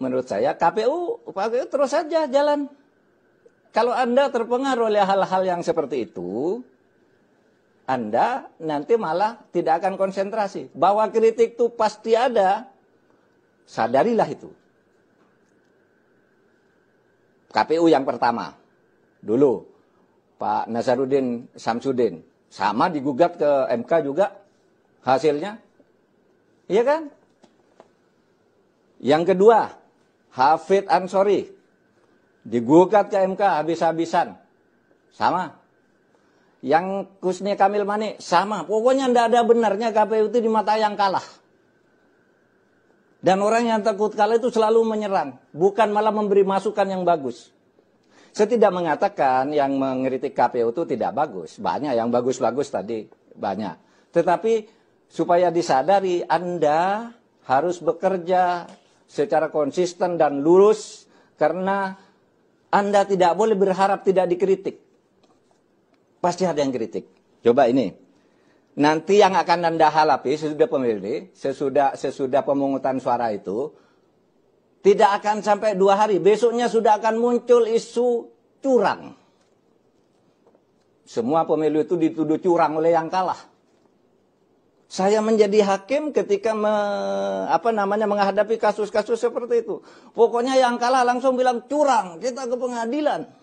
menurut saya KPU KPU terus saja jalan. Kalau Anda terpengaruh oleh hal-hal yang seperti itu, Anda nanti malah tidak akan konsentrasi. Bahwa kritik itu pasti ada, sadarilah itu. KPU yang pertama, dulu Pak Nazarudin Samsudin, sama digugat ke MK juga hasilnya. Iya kan? Yang kedua, Hafid Ansori digugat ke MK habis-habisan. Sama. Yang Kusni Kamil Mani sama. Pokoknya tidak ada benarnya KPU itu di mata yang kalah. Dan orang yang takut kalah itu selalu menyerang. Bukan malah memberi masukan yang bagus. Saya tidak mengatakan yang mengkritik KPU itu tidak bagus. Banyak yang bagus-bagus tadi. Banyak. Tetapi supaya disadari Anda harus bekerja secara konsisten dan lurus karena Anda tidak boleh berharap tidak dikritik. Pasti ada yang kritik. Coba ini. Nanti yang akan Anda halapi sesudah pemilih, sesudah sesudah pemungutan suara itu tidak akan sampai dua hari. Besoknya sudah akan muncul isu curang. Semua pemilu itu dituduh curang oleh yang kalah. Saya menjadi hakim ketika me, apa namanya menghadapi kasus-kasus seperti itu. Pokoknya yang kalah langsung bilang curang, kita ke pengadilan.